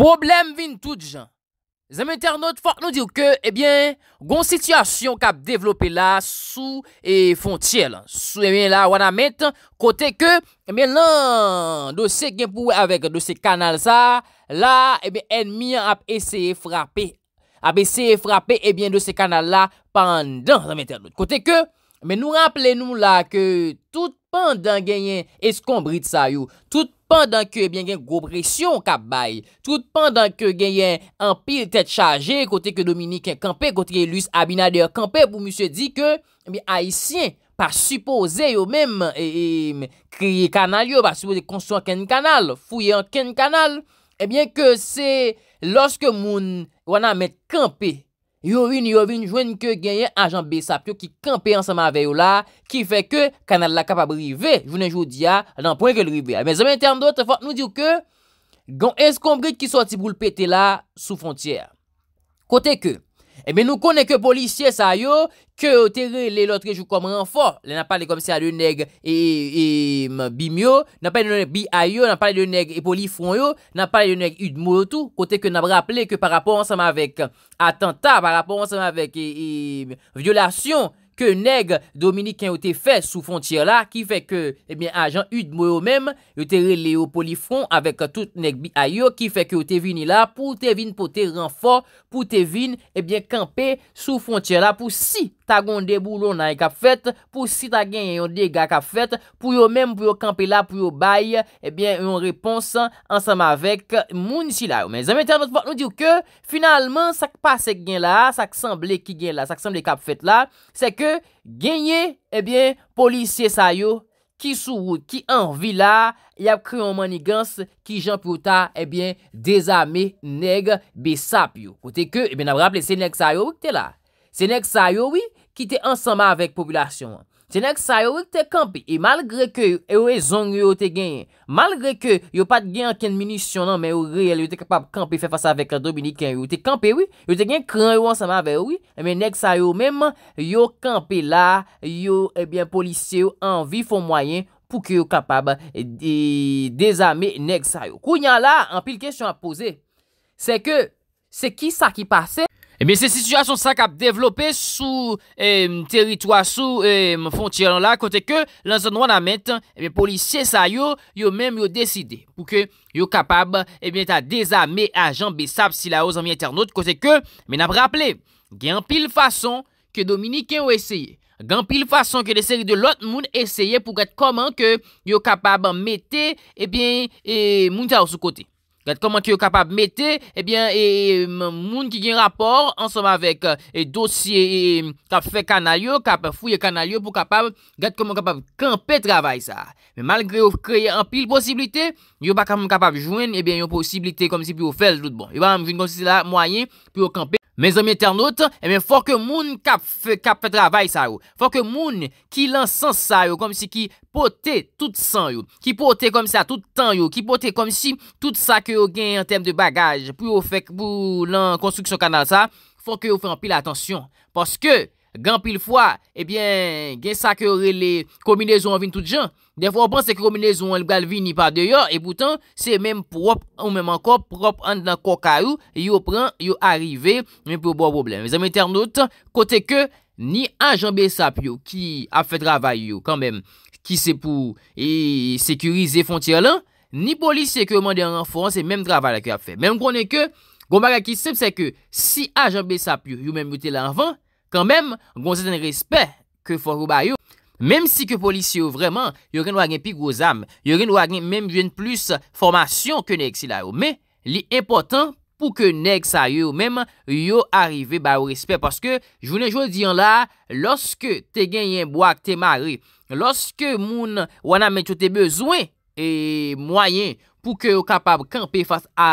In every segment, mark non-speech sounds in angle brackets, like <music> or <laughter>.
Problem vin tout jan. Zeme internet, fok nou dir ke, ebyen, eh goun situasyon kap devlope la sou e eh, fontyel. Sou, ebyen, eh la wana met, kote ke, ebyen, lan dosye genpou avek dosye kanal sa, la, ebyen, enmi ap eseye frape. Ape eseye frape, ebyen, dosye kanal la, pandan, zeme internet. Kote ke, ebyen, nou rample nou la ke tout, Pendan genyen eskombrit sa yo, tout pendan ke genyen gwo presyon kap bay, tout pendan ke genyen anpil tet chaje, kote ke Dominique Kempe, kote ke Louis Abinader Kempe, pou mousse di ke, mi eh aisyen pa suppose yo menm kriye kanal yo, pa suppose konson ken kanal, fuyen ken kanal, e eh bien ke se loske moun wana met Kempe, Yowin yowin jwen ke genyen ajan B. Sapyo ki kampe yon seman veyo la ki fe ke kanal la kapab rive jounen jodi ya nan poen ke rive. Me zomen tern do te fok nou diyo ke gon eskombrit ki soti bou lpete la sou fontyer. Kote ke... Ebe eh nou konen ke polisye sa yo, ke teri le lotre jou kom renfor. Le nan pale kom si a de neg e bim yo, nan pale de neg bi a yo, nan pale de neg e poli fron yo, nan pale de neg id motou. Kote ke nan raple ke par rapport ansem avek atenta, par rapport ansem avek e violasyon. ke neg Dominika yo te fè sou fontyè la, ki fè ke, ebyen, eh ajan Udmoyo mèm, yo te releyo polifon avèk tout neg bi ayo, ki fè ke yo te vinil la pou te vin pou te renfor, pou te vin, ebyen, eh kampe sou fontyè la pou si. tagon de boulon nan e kap fet, pou si ta gen yon dega kap fet, pou yo menm pou yo kampe la, pou yo bay, ebyen eh yon repons ansam avek moun si la yo. Men, zanmete anot pot nou diyo ke, finalman sak pasek gen la, sak sanble ki gen la, sak sanble kap fet la, se ke genye, ebyen, eh polisye sa yo, ki sou, ki anvi la, yap kriyon manigans, ki jan piwta, ebyen, eh dezame neg be sap yo. Kote ke, ebyen ap rapple senek sa yo wik te la. Senek sa yo wik, Ki te ansama vek populasyon. Se nek sa yo wek te kampe. E malgre ke yo e zong yo te genye. Malgre ke yo pat genye anken minisyon nan. Men yo reyel yo te kapab kampe. Fe fasa vek a Dominik. Yo te kampe oui. Yo te genye kran yo ansama vek oui. Men nek sa yo menman. Yo kampe la. Yo ebyen eh polisye yo anvi foun mwayen. Pou ke yo kapab eh, dezame nek sa yo. Kou nyan la. An pil kesyon a pose. Se ke se ki sa ki pase. Se situasyon sa kap devlope sou teritwa sou fontyran la kote ke lan zon wan amet, polisye sa yo, yo menm yo deside pou ke yo kapab ta dezame ajan besap si la ozan miye ternot kote ke men ap rapple gen eh pil eh, fason ke Dominik yo esye, gen pil fason ke de seri de lot moun esye pou ket koman yo kapab mette moun ta ou sou kote. Koman eh eh, eh, ki yo kapab mette, ebyen, moun ki gen rapor, ansanm avek dosye, kape fwe kanalyo, kape fwe kanalyo pou kapab, gade koman kapab kampe travay sa. Malgre yo kreye anpil posibilite, yo baka moun kapab jwen, ebyen, yo posibilite kom si pou yo fel lout bon. Yo va moun joun konsiste la mwayen pou yo kampe. Men zomi internet, e eh men fò ke moun kap fè, kap fè travay sa yo, fò ke moun ki lan san sa yo, kom si ki pote tout san yo, ki pote kom sa tout tan yo, ki pote kom si tout sa ki yo gen en tem de bagaj, pou yo fèk pou lan konstruksyon kanal sa, fò ki yo fè an pi la atensyon, pòs ke... Gan pil fwa, ebyen, eh gen sakere le kominezon an vin tout jan. De fwa, ban se kominezon an gal vin ni pa deyo, e boutan, se menm prop, ou menm an kop, prop an nan kokaru, yo pran, yo arive, menm pou bo bo blen. Vizan men ter not, kote ke, ni ajanbe sap yo ki ap fe travay yo, kan menm, ki se pou e sekurize fon tir lan, ni polis sekeman de renfons, se menm travay la ki ap fe. Menm konen ke, gomara ki sep seke, si ajanbe sap yo, yo menm bute la anvan, Kanmèm, gwen se ten respè ke fòk ou bayou. Mèm si ke polisiyou vreman, yon gen wagen pi gwo zam. Yon gen wagen mèm jwen plus fòmasyon ke neg si la ou. Mè, li impotant pou ke neg sa yon mèm yon arrive bayou respè. Paske, jounen joun diyon la, lòske te gen yon boak te mare, lòske moun wana men tote bezwen e mwayen pou ke yon kapab kampe fòs a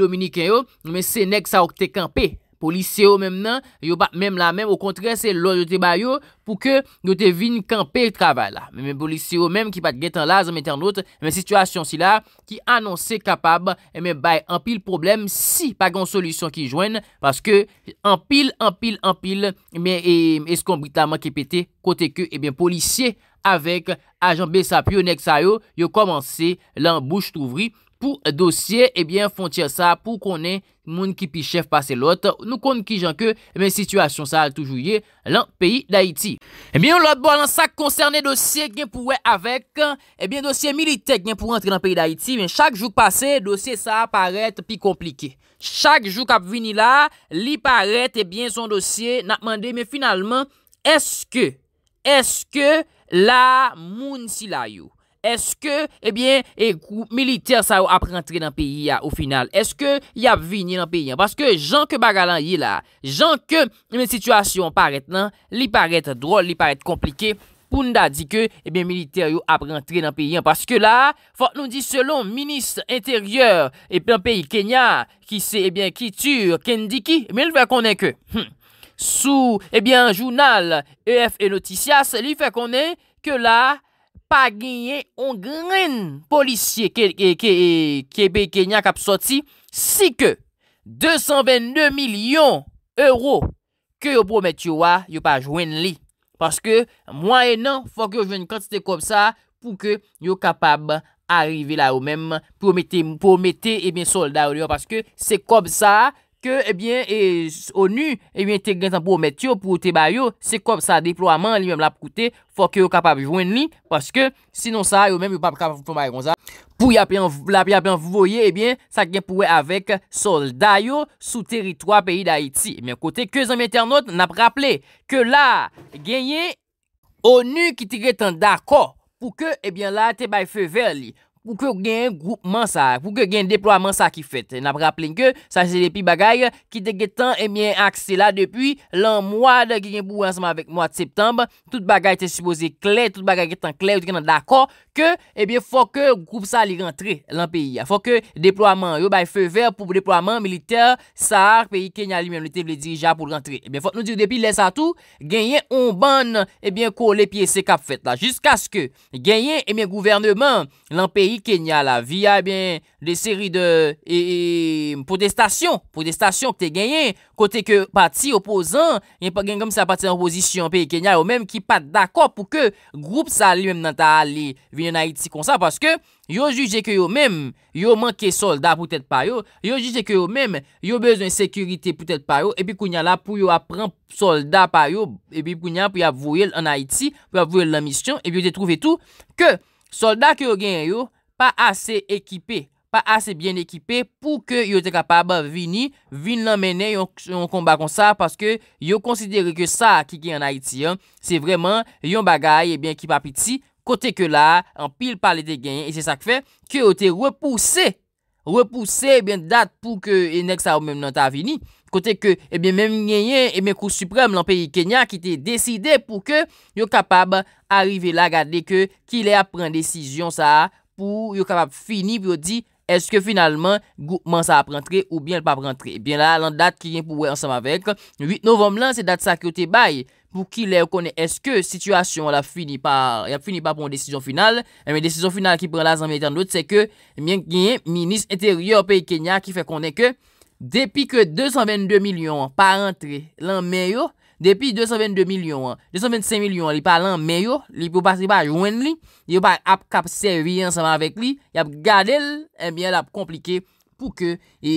dominik en yo, mèm se neg sa ou te kampe. Polisye yo menm nan, yo bat menm la menm, o kontre se lor yo te bayo pou ke yo te vin kanpe yi travay la. Menmen polisye yo menm ki pat get an lazan metan not, menmen situasyon si la ki anonsen kapab, menmen eh bay empil problem si pa gon solusyon ki jwen, paske empil, empil, eh empil, menm e, eskombritaman ki pete kote ke, ebyen eh polisye avek ajan besapyo nek sa yo, yo komanse lan bouche touvri, pou dosye, ebyen, fonte sa pou konen moun ki pi chef pase lot, nou konen ki jan ke, ebyen, situasyon sa al toujouye lan peyi d'Haiti. Ebyen, lot, bon, lan sa koncernen dosye gen pou we avek, ebyen, dosye militek gen pou rentre nan peyi d'Haiti, men chak jouk pase, dosye sa paret pi komplike. Chak jouk ap vini la, li paret, ebyen, son dosye nan ap mande, men finalman, eske, eske, la moun si la yo? Eske, ebyen, e kou militer sa yo ap rentre nan peyi ya ou final. Eske, ya vini nan peyi ya. Paske, jan ke bagalan yi la, jan ke men sitwasyon paret nan, li paret drol, li paret komplike. Pounda di ke, ebyen, militer yo ap rentre nan peyi ya. Paske la, fote nou di selon, ministre interiore e pen peyi Kenya, ki se, ebyen, ki tur, ken di ki. Men fè konen ke. Hmm, sou, ebyen, jounal EFE e Noticias, li fè konen ke la... pa genyen on gren policye e, kebe kenyan kap soti si ke 222 milyon euro ke yo promet yo wa yo pa jwen li. Paske mwen enan fok yo jwen kontite kopsa pou ke yo kapab arive la ou menm pou mette e bin solda ou yo paske se kopsa Ebyen, eh e, ONU, ebyen, eh te gen tan pou ou met yo, pou ou te bay yo, se kom sa deploaman li menm la pou koute, fok yo kapab jwen li, paske, sinon sa yo menm yo pap kapab pou bay kon sa. Pou yapen, lapen, yapen, vou voye, ebyen, eh sa gen pou wey avek solda yo, sou teritwa peyi da Iti. Ebyen, kote, ke zanm internot, nap rapple, ke la, genye, ONU ki te gen tan dako, pou ke, ebyen, la, te bay fe ver li. pou ke gen groupman sa, pou ke gen deproyman sa ki fet. Nap rappelin ke, sa se depi bagay, ki te getan, emyen eh akse la depi, lan mwad ki gen bou ansama vek mwad septembe, tout bagay te supose kler, tout bagay getan kler, ou te gen nan dakor, ebyen eh fòk group sa li rentre lan peyi, fòk deploaman yo bay fè ver pou deploaman militer sa ar peyi Kenya li menm lite vle dirija pou rentre, ebyen eh fòk nou diyo depi lè sa tout genyen on ban ebyen kò le piye se kap fèt la, jisk aske genyen ebyen gouvernement lan peyi Kenya la, viya ebyen eh de seri de protestasyon, protestasyon kte genyen kote ke pati opozan genyen kom sa pati en opozisyon peyi Kenya ou menm ki pat d'akòp pou ke group sa li menm nan ta ali vin yon Haiti kon sa, paske yo juje ke yo mem, yo manke solda pou tèt pa yo, yo juje ke yo mem, yo bezon sekurite pou tèt pa yo, epi kounyan la pou yo apren solda pa yo, epi kounyan pou yo avoyel an Haiti, pou avoyel la misyon, epi yo te trouve tout, ke solda ke yo gen yo, pa ase ekipe, pa ase bien ekipe, pou ke yo te kapaba vini, vini lamenè yon komba kon sa, paske yo konsidere ke sa ki gen en Haiti, se vreman yon bagay ki papiti, Kote ke la, an pil pale te genyen, e se sak fe, ke o te repouse, repouse, e ben dat pou ke enek sa ou men nan ta avini. Kote ke, e ben men genyen, e men kousuprem lan peyi Kenya ki te deside pou ke yo kapab arrive la gade ke ki le apren desizyon sa pou yo kapab fini pou yo di repouse. eske finalman Goukman sa ap rentre ou byen pa rentre. Ebyen eh la lan dat ki gen pou wè ansam avek. 8 Novom lan se dat sakyo te bay pou ki lè konen eske situasyon la fini pa pon desisyon final. Ebyen desisyon final ki pren la zanmè tan lout se ke myen gen menis interior pey Kenya ki fè konen ke depi ke 222 milyon pa rentre lan meyo, Depi 222 milyon an, 225 milyon an, li pa lan men yo, li pou pas li pa jwen li, li pou pas ap kap seri an sa man vek li, yap gade el, e eh mi el ap komplike pou ke e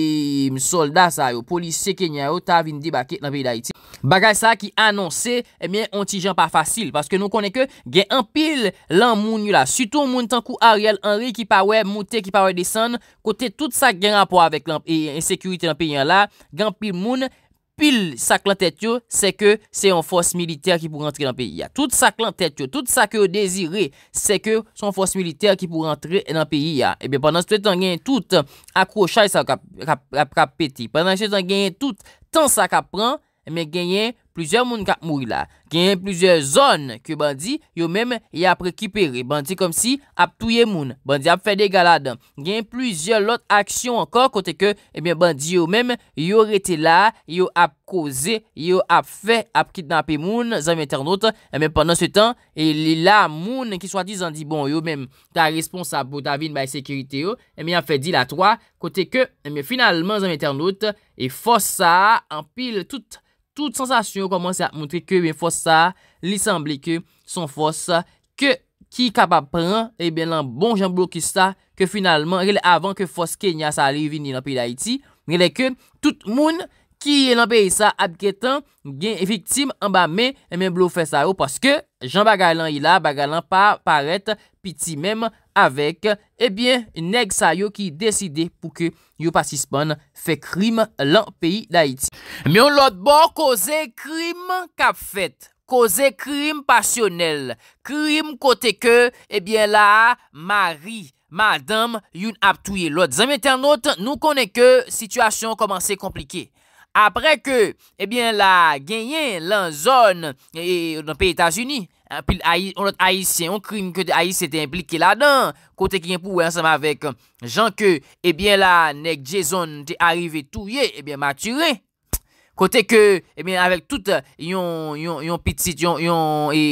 soldat sa yo, polis seke nye yo, ta vin debake nan peyi da iti. Bagaj sa ki anonse, e mi an ontijan pa fasil, paske nou konen ke gen an pil lan moun yo la. Suto moun tankou Ariel, Henry ki pa we, Mouté ki pa we desan, kote tout sa gen rapor avek en sekurite nan peyi an la, gen pil moun, pil sak lan tet yo, se ke se yon fos militer ki pou rentre nan peyi ya. Tout sak lan tet yo, tout sak yo dezire, se ke son fos militer ki pou rentre nan peyi ya. Ebe, pandan se tou etan genye tout, akrochay sa ka peti. Pandan se tou etan genye tout, tan sa ka pran, eme genye... Moun kap moun la. Gen yon plizye zon. Kyo bandi. Yon men. Yon ap rekipere. Bandi kom si. Ap touye moun. Bandi ap fe de galad. Gen plizye lot aksyon ankon. Kote ke. Emen bandi yon men. Yon rete la. Yon ap koze. Yon ap fe. Ap kitnape moun. Zanm internet. Emen pandan se tan. E li la moun. Ki swa di. Zan di bon. Yon men. Ta responsa. Bo ta vin by sekirite yo. Emen ap fe di la toa. Kote ke. Emen eh finalman. Zanm internet. E fosa Tout sensasyon komanse a mwontre ke ben fos sa li sanble ke son fos sa ke ki kapap pran e ben lan bon jan blokista ke finalman rele avan ke fos kenya sa alevi ni lan pi da iti rele ke tout moun ki lan e pi sa apketan gen eviktim an ba e men men blok fesaro paske jan bagalan ila bagalan pa paret pi ti menm Avèk, ebyen, neg sa yo ki deside pou ke yo pasispon fè krim lan peyi d'Haïti. Myon lot bon koze krim kap fèt, koze krim pasyonel, krim kote ke, ebyen la, mari, madame, yon aptouye. Lot, zanmèten lot, nou konè ke, situasyon komanse komplike. Apre ke, ebyen la, genyen lan zon e, nan peyi Etat-Unis. apil on not aisyen, on krim ke de aisyen te implike la dan, kote ki gen pouwe ansam avek, euh, jan ke, ebyen eh la, nek Jason te arrive touye, ebyen matyre, kote ke, ebyen avek tout, eh eh euh, yon, yon, yon piti, yon, yon, e,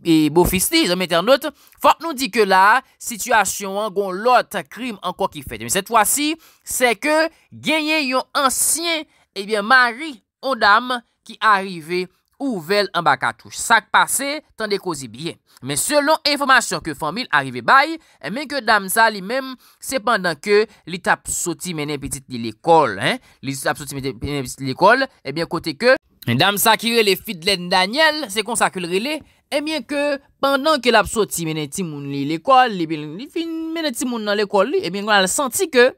e bo fisti, zanmete anot, fote nou di ke la, sityasyon an, gon lot krim an kwa ki fete, men set fwa si, se ke, genye yon ansyen, ebyen mari, o dam, ki arrive, an, Ouvel amba katouche, sak pase, tan de kozi bie. Men selon informasyon ke famil arive bay, men ke dam sa li men, se pandan ke li tap soti menen petit li l'ekol. Li tap soti menen petit li l'ekol, e bien kote ke dam sa ki re le fit len Daniel, se konsakil re le, e bien ke pandan ke lap soti menen ti moun li l'ekol, li fin menen ti moun nan l'ekol, e eh bien kon al santi ke...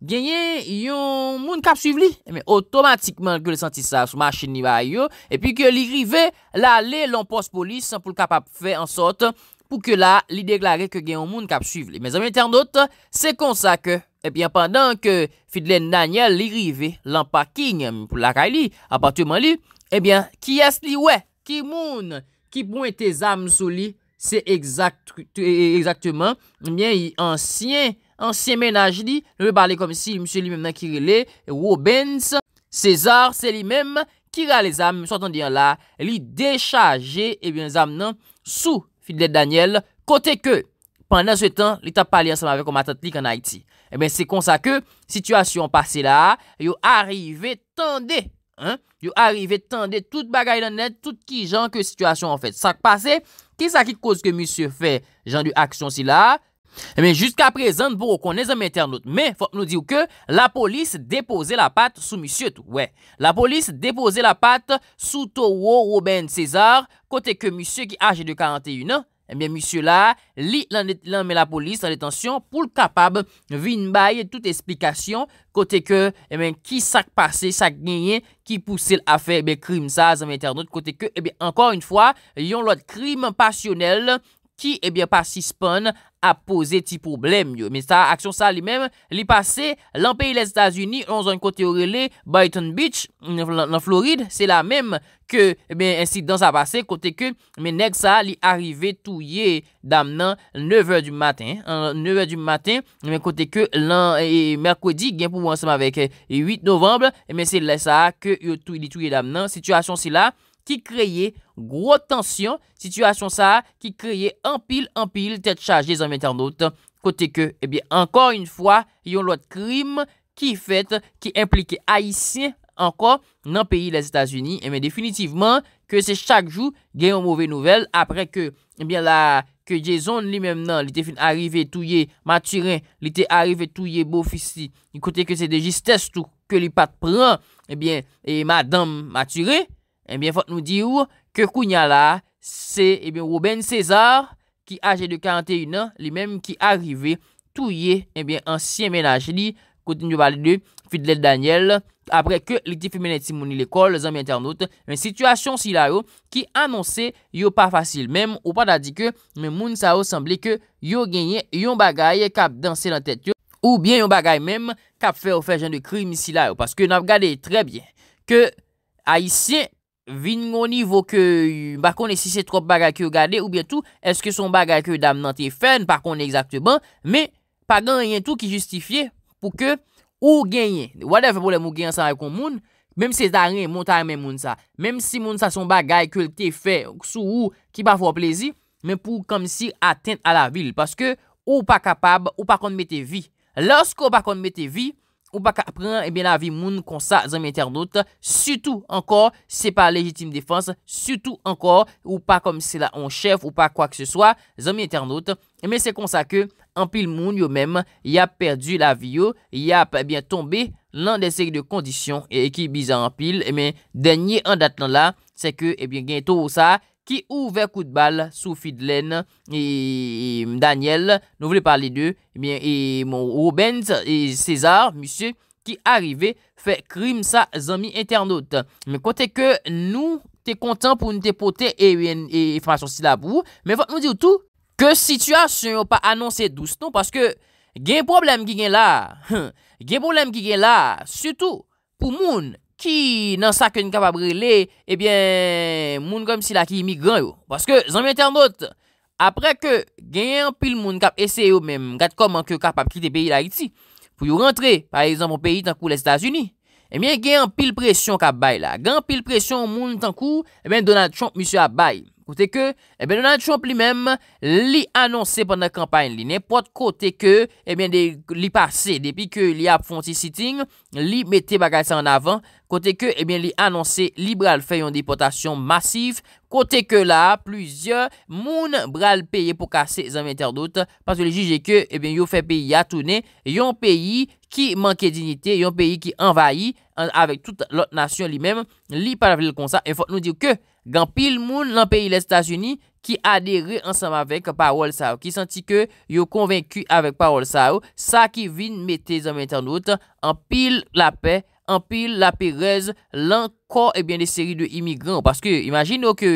genye yon moun kap suiv li. Emen, eh, otomatikman ke li santi sa soumache niva yo, epi ke li rive la le lon pos polis pou l kap ap fe ansot pou ke la li deklare ke genye yon moun kap suiv li. Me zami internet, se konsak epi eh apandan ke fidlen danye li rive lan pa king pou la ka li, apatouman li, epi eh ki es li we, ki moun ki pwente bon zanm sou li, se eksaktman e, e, epi ansyen Ansi menaj li, nou be parle komisi, msye li menan kirele, Wobens, Cesar, se li menan kirele zan, mswa ton diyan la, li dechaje, e bien zan menan sou Fidlet Daniel, kote ke, pandan se tan, li ta pale ansama vek o matatlik an Haiti. E eh ben se konsa ke, sitwasyon pase la, yo arrive tende, yo arrive tende, tout bagay nan net, tout ki jan ke sitwasyon an fete. Sak pase, ke sakit kose ke msye fe jan di aksyon si la? Jusk aprezen pou konen zanm internot Me fok nou diw ke la polis depose la pat sou misyot La polis depose la pat sou Touro Robin Cesar Kote ke misyot ki age de 41 an Misyot la li lanme la polis nan detansyon Poul kapab vinbay tout esplikasyon Kote ke eh ki sak pase, sak genyen Ki pouse l eh afe krim sa zanm internot Kote ke enkon eh yon lot krim pasyonel ki, ebyen, pasispon a pose ti problem yo. Men, sa aksyon sa li men, li pase, lan peyi les Etats-Unis, lon zon kote orele, Byton Beach, nan Floride, se la men, ke, ebyen, ensi dan sa pase, kote ke, men, neg sa li arrive touye dam nan, 9h du maten, 9h du maten, men, kote ke, lan, e, merkwedi, gen pou mounseman vek, 8 e, novemb, men, se la sa, ke, yo touye dam nan, sityasyon se la, ki kreye gro tansyon, situasyon sa, ki kreye anpil, anpil, tet chaje zanm internot, kote ke, ebyen, eh ankon yon fwa, yon lot krim, ki fet, ki implike haisyen, ankon nan peyi les Etats-Unis, ebyen, eh definitivman, ke se chak jou, gen yon mouve nouvel, apre ke, ebyen eh la, ke jezon li mem nan, li te fin arive touye maturin, li te arive touye bofisi, yon kote ke se de jistest, ou ke li pat pran, ebyen, e madam maturin, Ebyen fote nou di ou ke kounya la se ebyen Robin Cesar ki age de 41 an li menm ki arive touye ebyen ansyen menaj li kouten yo bade de Fidlet Daniel apre ke liti fimen eti mouni l'ekol zanbe internaute. Mwen situasyon si la yo ki anonse yo pa fasil menm ou pa da di ke menm moun sa yo sembli ke yo genye yon bagay kap danse lan tet yo ou bien yon bagay menm kap fe ofen jan de krimi si la yo. Vin yon nivou ke bakon e si se trop bagay ke yon gade ou byen tou eske son bagay ke yon dam nan te fen par kon e exacte ban. Me, pa gan yon tou ki justifiye pou ke ou genyen. Wadèf pou le mou genyen san yon kon moun, mèm se da rin moun ta yon mèm moun sa. Mèm si moun sa son bagay ke yon te fen sou ou ki pa fwa plezi, mèm pou kam si aten a la vil. Paske ou pa kapab, ou pa kon mette vi. Lorsk ou pa kon mette vi... Ou pa kapren eh la vi moun konsa zanmi internaute Soutou ankor se pa legitime defanse Soutou ankor ou pa kom se la on chef ou pa kwa ke se swa Zanmi internaute Eme se konsa ke anpil moun yo men Yap perdu la vi yo Yap ebyen eh tombe lan desek de kondisyon Eki eh, bizan anpil Eme denye an dat nan la Se ke ebyen gento ou sa ki ouve kout bal sou Fidlen e, e Daniel, nou vle parli de, eh e mon Rubens e Cesar, misye, ki arrive, fe krim sa zami internaute. Me kote ke nou te kontan pou nou te pote eh e informasyon si la pou, me fote nou di ou tou, ke situasyon ou pa anonsen dou, se nou paske gen problem ki gen la, <laughs> gen problem ki gen la, sutou pou moun. Ki nan sa ken kap ap rele, ebyen, moun kom si la ki imigran yo. Paske, zan mwen ternot, apre ke genyen pil moun kap ese yo men, gat kom anke kap ap ki te peyi la iti, pou yo rentre, par exemple, o peyi tankou le Stasiuni, ebyen genyen pil presyon kap bay la. Genyen pil presyon moun tankou, ebyen Donald Trump misyo ap bay. Kote ke, e bè, Donald Trump li mèm li anonsè pwè nan kampanye li. Nè pot kote ke, e eh bè, li passe. Depi ke li ap fwonsi sitting, li mette bagaj sa an avan. Kote ke, e eh bè, li anonsè li bral fè yon deportasyon masif. Kote ke la, plouzyè moun bral peye pou kase zanmèter dout. Eh Paske li jije ke, e bè, yo fè peyi atounè. Yon peyi ki manke dinite, yon peyi ki envayi avèk tout lòt nasyon li mèm. Li paravèl kon sa, e fòt nou diw ke. Gan pil moun nan peyi le Stasiuni ki adere ansam avèk parol sa ou, ki santi ke yo konvenku avèk parol sa ou, sa ki vin metè zanmè internaout, an pil la pe, an pil la pe rez, lankò ebyen eh de seri de imigran. Parce ke imagine yo ke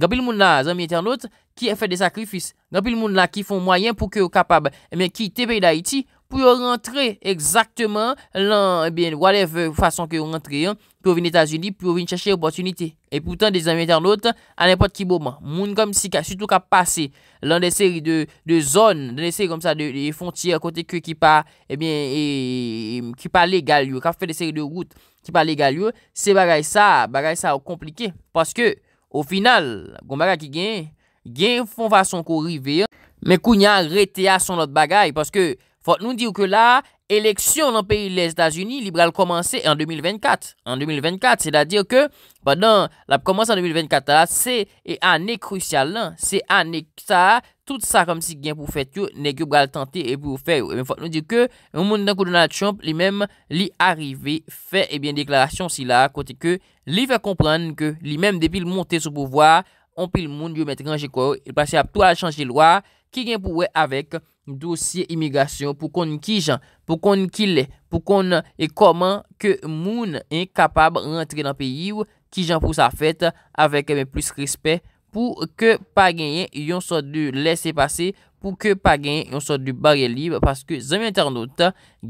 gan pil moun la zanmè internaout ki e fè de sakrifis. Gan pil moun la ki fon mwayen pou ke yo kapab, ebyen eh ki te peyi da iti pou yo rentre exaktman lan ebyen eh wale fè fason ke yo rentre yon. pou vini Etasuni, pou vini chache opotunite. Et pou tante de zanvi etanote, an epote ki bo man. Moun kom si ka, sutou ka pase lan de seri de zon, de seri kom sa de fonti an kote ki pa, ebyen, ki pa le gal yo, ka fe de seri de route ki pa le gal yo, se bagay sa, bagay sa ou komplike. Paske, ou final, kon bagay ki gen, gen fon fason ko rive, men kou nyan rete a son lot bagay, paske, fote nou dir ke la, Eleksyon nan peyi le Stasiuni, li bral komanse en 2024. En 2024, se da dir ke, padan la komanse en 2024 la, se e ane krusyal lan. Se ane sa, tout sa komanse gen pou fet yo, nek yo bral tante e pou feyo. E men fote nou dir ke, moun nan kou Donald Trump, li men li arive, fe e eh bien deklarasyon si la, kote ke, li ve kompranen ke, li men depil monte sou pouvoi, anpil moun yo mette ganje kou, il pase ap to la chanje lwa, Ki gen pou we avek dosye imigrasyon pou kon ki jan, pou kon ki le, pou kon e koman ke moun en kapab rentre nan peyi ou ki jan pou sa fete avek ebe plus respekt pou ke pa genyen yon sot de lese pase, pou ke pa genyen yon sot de bagye libe. Paske zemye internet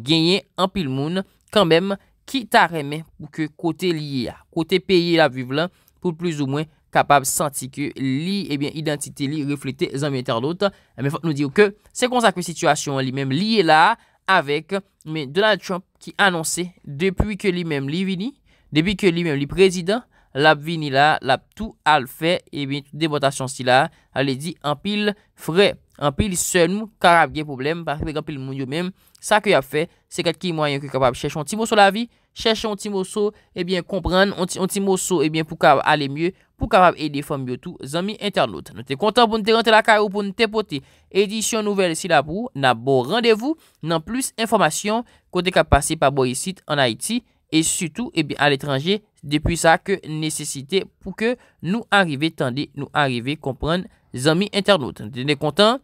genyen an pil moun kanbem ki ta remen pou ke kote liye a, kote peyi la vive la pou plus ou mwen. capable de sentir que li et eh bien identité li reflète les amis Mais Mais faut nous dire que c'est comme ça que la situation lui-même est là avec Donald Trump qui annonçait depuis que lui-même li vini, depuis que lui-même li président, l'a vini là, l'a tout à le fait et eh bien toute déportation si là, elle dit en pile frais, un pile seul nous a des problèmes parce que en pile moun même ça que a fait, c'est quelqu'un qui moyen que capable chercher un petit mot sur la vie, chercher un petit mot et eh bien comprendre un petit mot et bien pour aller mieux, pour capable aider femme yo tout amis internautes. nous sommes content pour nous te rentrer la carrière pour nous te porter édition nouvelle ici la pour n'a bon rendez-vous nan plus information côté ka passer par boy site en Haïti et surtout eh à l'étranger depuis ça que nécessité pour que nous arriver tendez nous arriver comprendre zami internautes. nous sommes content